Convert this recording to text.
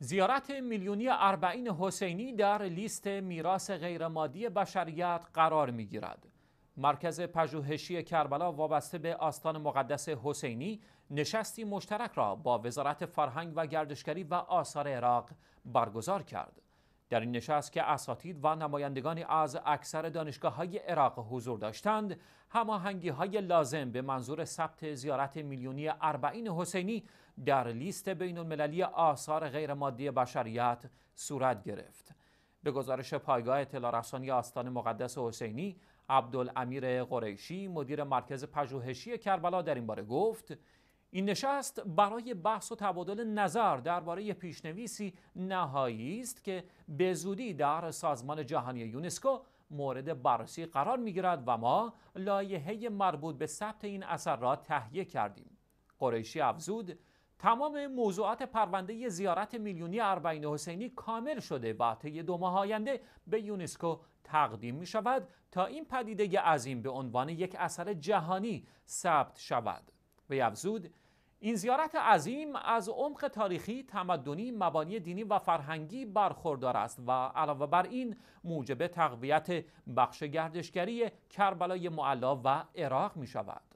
زیارت میلیونی اربعین حسینی در لیست میراث غیرمادی بشریت قرار می گیرد. مرکز پژوهشی کربلا وابسته به آستان مقدس حسینی نشستی مشترک را با وزارت فرهنگ و گردشگری و آثار عراق برگزار کرد. در این نشست که اساتید و نمایندگانی از اکثر دانشگاه های عراق حضور داشتند هماهنگی های لازم به منظور ثبت زیارت میلیونی اربعین حسینی در لیست بین المللی آثار غیرمادی بشریت صورت گرفت به گزارش پایگاه اطلاع رسانی آستان مقدس حسینی عبدالامیر قریشی مدیر مرکز پژوهشی کربلا در این باره گفت این نشست برای بحث و تبادل نظر درباره پیشنویسی نهایی است که به زودی در سازمان جهانی یونسکو مورد بررسی قرار میگیرد و ما لایحه مربوط به ثبت این اثر را تهیه کردیم قریشی افزود تمام موضوعات پرونده زیارت میلیونی اربعین حسینی کامل شده و طی دو ماه آینده به یونسکو تقدیم می شود تا این پدیده عظیم به عنوان یک اثر جهانی ثبت شود وی افزود این زیارت عظیم از عمق تاریخی، تمدنی، مبانی دینی و فرهنگی برخوردار است و علاوه بر این موجب تقویت بخش گردشگری کربلای معلا و عراق می شود.